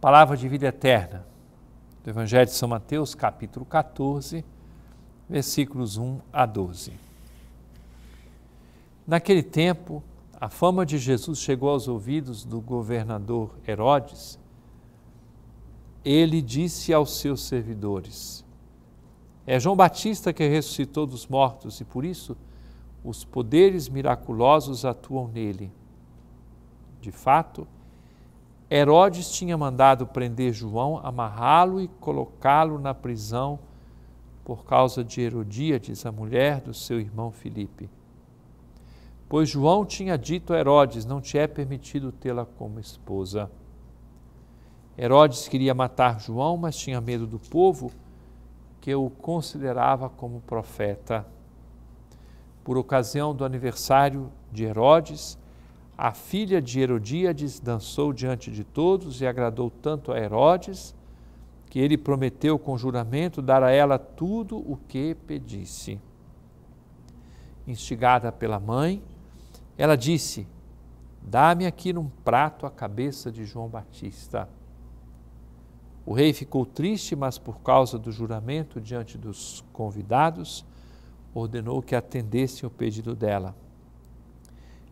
Palavra de vida eterna, do Evangelho de São Mateus, capítulo 14, versículos 1 a 12. Naquele tempo, a fama de Jesus chegou aos ouvidos do governador Herodes. Ele disse aos seus servidores: É João Batista que ressuscitou dos mortos e por isso os poderes miraculosos atuam nele. De fato, Herodes tinha mandado prender João, amarrá-lo e colocá-lo na prisão por causa de Herodíades, a mulher do seu irmão Filipe. Pois João tinha dito a Herodes: Não te é permitido tê-la como esposa. Herodes queria matar João, mas tinha medo do povo, que o considerava como profeta. Por ocasião do aniversário de Herodes, a filha de Herodíades dançou diante de todos e agradou tanto a Herodes, que ele prometeu com juramento dar a ela tudo o que pedisse. Instigada pela mãe, ela disse: Dá-me aqui num prato a cabeça de João Batista. O rei ficou triste, mas por causa do juramento diante dos convidados, ordenou que atendessem o pedido dela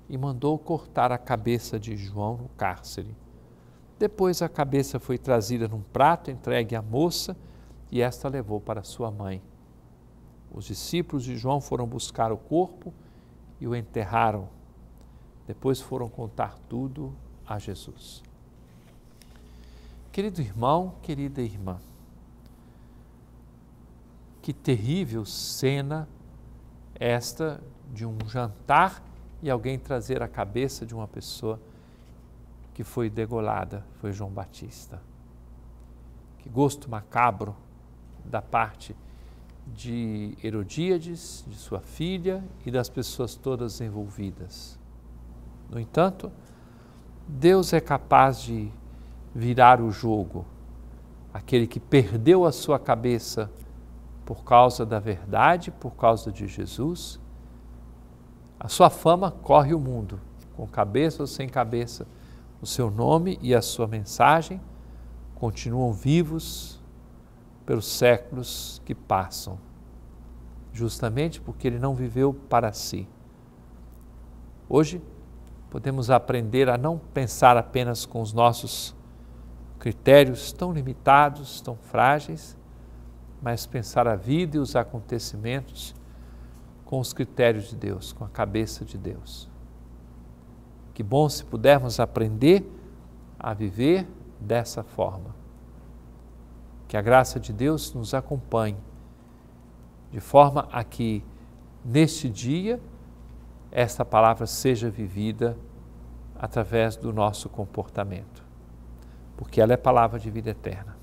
e mandou cortar a cabeça de João no cárcere. Depois a cabeça foi trazida num prato, entregue à moça, e esta levou para sua mãe. Os discípulos de João foram buscar o corpo e o enterraram. Depois foram contar tudo a Jesus. Querido irmão, querida irmã, que terrível cena esta de um jantar e alguém trazer a cabeça de uma pessoa que foi degolada, foi João Batista. Que gosto macabro da parte de Herodíades, de sua filha e das pessoas todas envolvidas. No entanto, Deus é capaz de virar o jogo. Aquele que perdeu a sua cabeça por causa da verdade, por causa de Jesus, a sua fama corre o mundo, com cabeça ou sem cabeça. O seu nome e a sua mensagem continuam vivos pelos séculos que passam, justamente porque ele não viveu para si. Hoje, podemos aprender a não pensar apenas com os nossos critérios tão limitados, tão frágeis, mas pensar a vida e os acontecimentos com os critérios de Deus, com a cabeça de Deus. Que bom se pudermos aprender a viver dessa forma. Que a graça de Deus nos acompanhe, de forma a que neste dia esta palavra seja vivida através do nosso comportamento, porque ela é palavra de vida eterna.